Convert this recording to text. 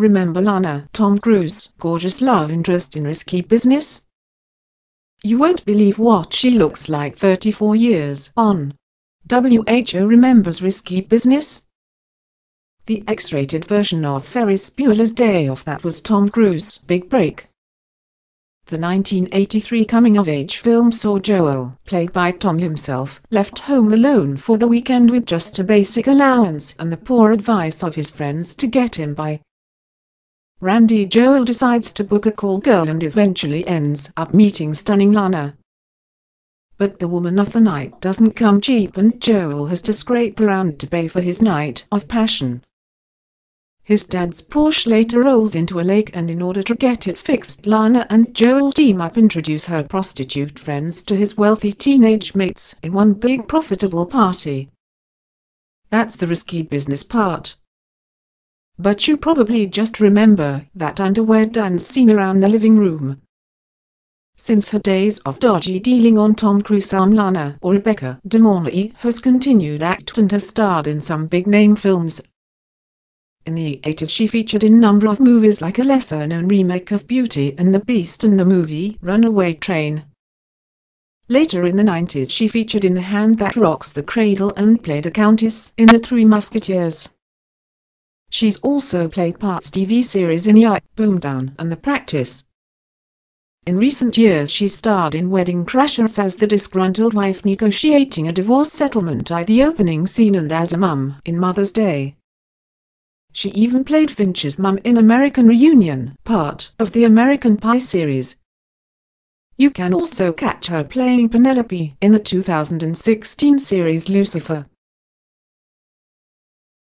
Remember Lana, Tom Cruise, gorgeous love interest in risky business? You won't believe what she looks like 34 years on. WHO remembers risky business? The X-rated version of Ferris Bueller's Day Off that was Tom Cruise's big break. The 1983 coming-of-age film saw Joel, played by Tom himself, left home alone for the weekend with just a basic allowance and the poor advice of his friends to get him by. Randy Joel decides to book a call girl and eventually ends up meeting stunning Lana. But the woman of the night doesn't come cheap and Joel has to scrape around to pay for his night of passion. His dad's Porsche later rolls into a lake and in order to get it fixed, Lana and Joel team up introduce her prostitute friends to his wealthy teenage mates in one big profitable party. That's the risky business part but you probably just remember that underwear dance scene around the living room. Since her days of dodgy dealing on Tom Cruise arm Lana or Rebecca De Mornay has continued act and has starred in some big-name films. In the 80s she featured in a number of movies like a lesser-known remake of Beauty and the Beast and the movie Runaway Train. Later in the 90s she featured in The Hand That Rocks the Cradle and played a countess in The Three Musketeers. She's also played parts TV series in Yacht, Boomtown and The Practice. In recent years she starred in Wedding Crashers as the disgruntled wife negotiating a divorce settlement at the opening scene and as a mum in Mother's Day. She even played Finch's mum in American Reunion, part of the American Pie series. You can also catch her playing Penelope in the 2016 series Lucifer.